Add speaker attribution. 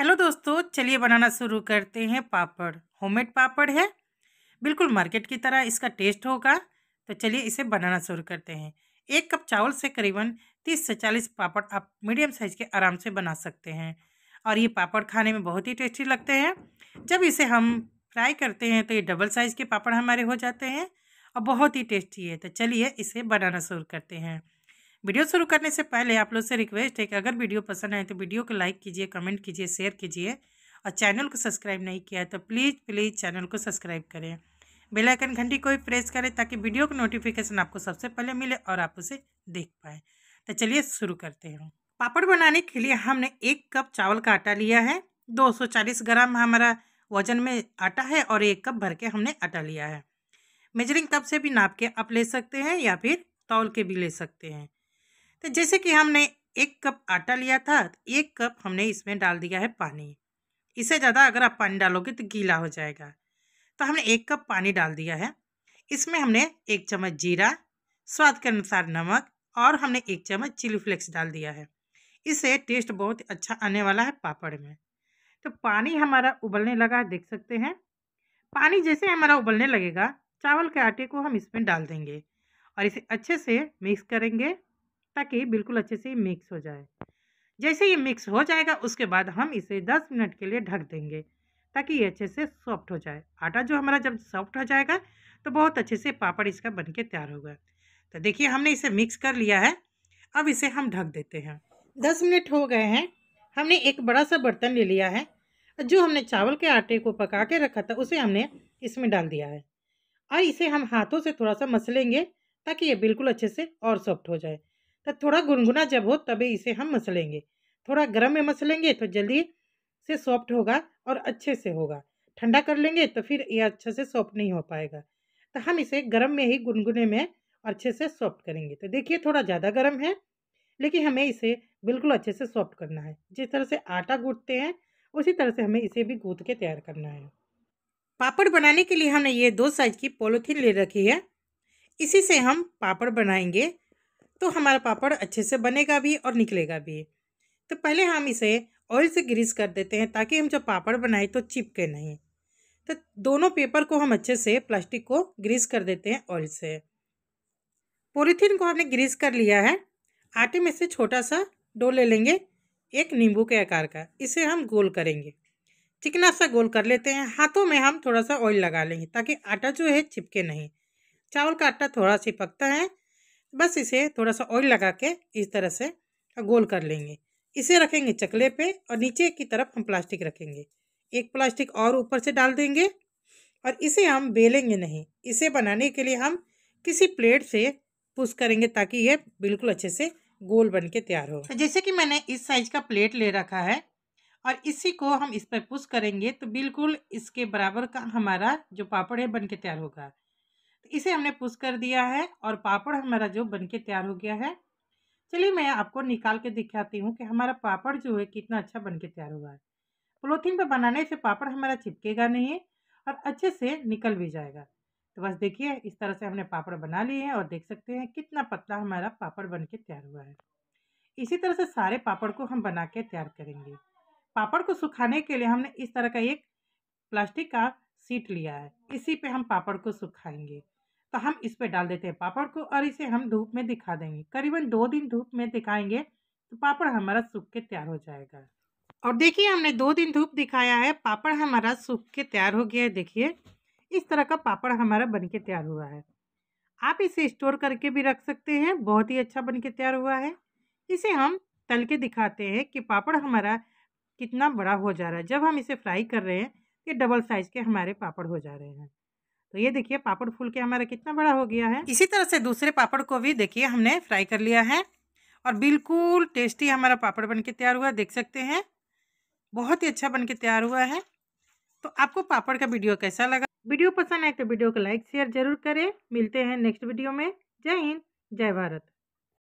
Speaker 1: hello दोस्तों चलिए बनाना शुरू करते हैं पापड़ होममेड पापड़ है बिल्कुल मार्केट की तरह इसका टेस्ट होगा तो चलिए इसे बनाना शुरू करते हैं एक कप चावल से करीबन तीस से चालीस पापड़ आप मीडियम साइज़ के आराम से बना सकते हैं और ये पापड़ खाने में बहुत ही टेस्टी लगते हैं जब इसे हम फ्राई करते हैं तो ये डबल साइज़ के पापड़ हमारे हो जाते हैं और बहुत ही टेस्टी है तो चलिए इसे बनाना शुरू करते हैं वीडियो शुरू करने से पहले आप लोग से रिक्वेस्ट है कि अगर वीडियो पसंद आए तो वीडियो को लाइक कीजिए कमेंट कीजिए शेयर कीजिए और चैनल को सब्सक्राइब नहीं किया है तो प्लीज़ प्लीज़ चैनल को सब्सक्राइब करें बेलाइकन घंटी को भी प्रेस करें ताकि वीडियो का नोटिफिकेशन आपको सबसे पहले मिले और आप उसे देख पाएँ तो चलिए शुरू करते हैं पापड़ बनाने के लिए हमने एक कप चावल का आटा लिया है 240 ग्राम हमारा वजन में आटा है और एक कप भर के हमने आटा लिया है मेजरिंग कप से भी नाप के आप ले सकते हैं या फिर तौल के भी ले सकते हैं तो जैसे कि हमने एक कप आटा लिया था तो एक कप हमने इसमें डाल दिया है पानी इससे ज़्यादा अगर आप पानी डालोगे तो गीला हो जाएगा तो हमने एक कप पानी डाल दिया है इसमें हमने एक चम्मच जीरा स्वाद के अनुसार नमक और हमने एक चम्मच चिली फ्लेक्स डाल दिया है इससे टेस्ट बहुत अच्छा आने वाला है पापड़ में तो पानी हमारा उबलने लगा देख सकते हैं पानी जैसे हमारा उबलने लगेगा चावल के आटे को हम इसमें डाल देंगे और इसे अच्छे से मिक्स करेंगे ताकि बिल्कुल अच्छे से मिक्स हो जाए जैसे ये मिक्स हो जाएगा उसके बाद हम इसे दस मिनट के लिए ढक देंगे ताकि ये अच्छे से सॉफ्ट हो जाए आटा जो हमारा जब सॉफ्ट हो जाएगा तो बहुत अच्छे से पापड़ इसका बन के तैयार होगा तो देखिए हमने इसे मिक्स कर लिया है अब इसे हम ढक देते हैं दस मिनट हो गए हैं हमने एक बड़ा सा बर्तन ले लिया है जो हमने चावल के आटे को पका के रखा था उसे हमने इसमें डाल दिया है और इसे हम हाथों से थोड़ा सा मसलेंगे ताकि ये बिल्कुल अच्छे से और सॉफ्ट हो जाए तो थोड़ा गुनगुना जब हो तभी इसे हम मसलेंगे थोड़ा गर्म में मसलेंगे तो जल्दी से सॉफ्ट होगा और अच्छे से होगा ठंडा कर लेंगे तो फिर ये अच्छे से सॉफ्ट नहीं हो पाएगा तो हम इसे गर्म में ही गुनगुने में अच्छे से सॉफ्ट करेंगे तो देखिए थोड़ा ज़्यादा गर्म है लेकिन हमें इसे बिल्कुल अच्छे से सॉफ्ट करना है जिस तरह से आटा गूंथते हैं उसी तरह से हमें इसे भी गूंथ के तैयार करना है पापड़ बनाने के लिए हमने ये दो साइज की पोलोथीन ले रखी है इसी से हम पापड़ बनाएंगे तो हमारा पापड़ अच्छे से बनेगा भी और निकलेगा भी तो पहले हम इसे ऑयल से ग्रीस कर देते हैं ताकि हम जब पापड़ बनाए तो चिपके नहीं तो दोनों पेपर को हम अच्छे से प्लास्टिक को ग्रीस कर देते हैं ऑयल से पॉलीथीन को हमने ग्रीस कर लिया है आटे में से छोटा सा डो ले लेंगे एक नींबू के आकार का इसे हम गोल करेंगे चिकना सा गोल कर लेते हैं हाथों में हम थोड़ा सा ऑयल लगा लेंगे ताकि आटा जो है चिपके नहीं चावल का आटा थोड़ा सा पकता है बस इसे थोड़ा सा ऑयल लगा के इस तरह से गोल कर लेंगे इसे रखेंगे चकले पे और नीचे की तरफ हम प्लास्टिक रखेंगे एक प्लास्टिक और ऊपर से डाल देंगे और इसे हम बेलेंगे नहीं इसे बनाने के लिए हम किसी प्लेट से पुश करेंगे ताकि ये बिल्कुल अच्छे से गोल बन के तैयार हो तो जैसे कि मैंने इस साइज़ का प्लेट ले रखा है और इसी को हम इस पर पुश करेंगे तो बिल्कुल इसके बराबर का हमारा जो पापड़ है बन के तैयार होगा तो इसे हमने पुश कर दिया है और पापड़ हमारा जो बन के तैयार हो गया है चलिए मैं आपको निकाल के दिखाती हूँ कि हमारा पापड़ जो है कितना अच्छा बन के तैयार हुआ है पोलोथीन पर बनाने से पापड़ हमारा चिपकेगा नहीं और अच्छे से निकल भी जाएगा तो बस देखिए इस तरह से हमने पापड़ बना लिए हैं और देख सकते हैं कितना पतला हमारा पापड़ बन के तैयार हुआ है इसी तरह से सारे पापड़ को हम बना के तैयार करेंगे पापड़ को सुखाने के लिए हमने इस तरह का एक प्लास्टिक का सीट लिया है इसी पे हम पापड़ को सुखाएंगे तो हम इस पे डाल देते हैं पापड़ को और इसे हम धूप में दिखा देंगे करीबन दो दिन धूप में दिखाएंगे तो पापड़ हमारा सूख के तैयार हो जाएगा और देखिए हमने दो दिन धूप दिखाया है पापड़ हमारा सूख के तैयार हो गया है देखिए इस तरह का पापड़ हमारा बन के तैयार हुआ है आप इसे स्टोर करके भी रख सकते हैं बहुत ही अच्छा बन के तैयार हुआ है इसे हम तल के दिखाते हैं कि पापड़ हमारा कितना बड़ा हो जा रहा है जब हम इसे फ्राई कर रहे हैं ये डबल साइज़ के हमारे पापड़ हो जा रहे हैं तो ये देखिए पापड़ फूल के हमारा कितना बड़ा हो गया है इसी तरह से दूसरे पापड़ को भी देखिए हमने फ्राई कर लिया है और बिल्कुल टेस्टी हमारा पापड़ बन के तैयार हुआ देख सकते हैं बहुत ही अच्छा बन के तैयार हुआ है तो आपको पापड़ का वीडियो कैसा लगा वीडियो पसंद आए तो वीडियो को लाइक शेयर जरूर करें मिलते हैं नेक्स्ट वीडियो में जय हिंद जय भारत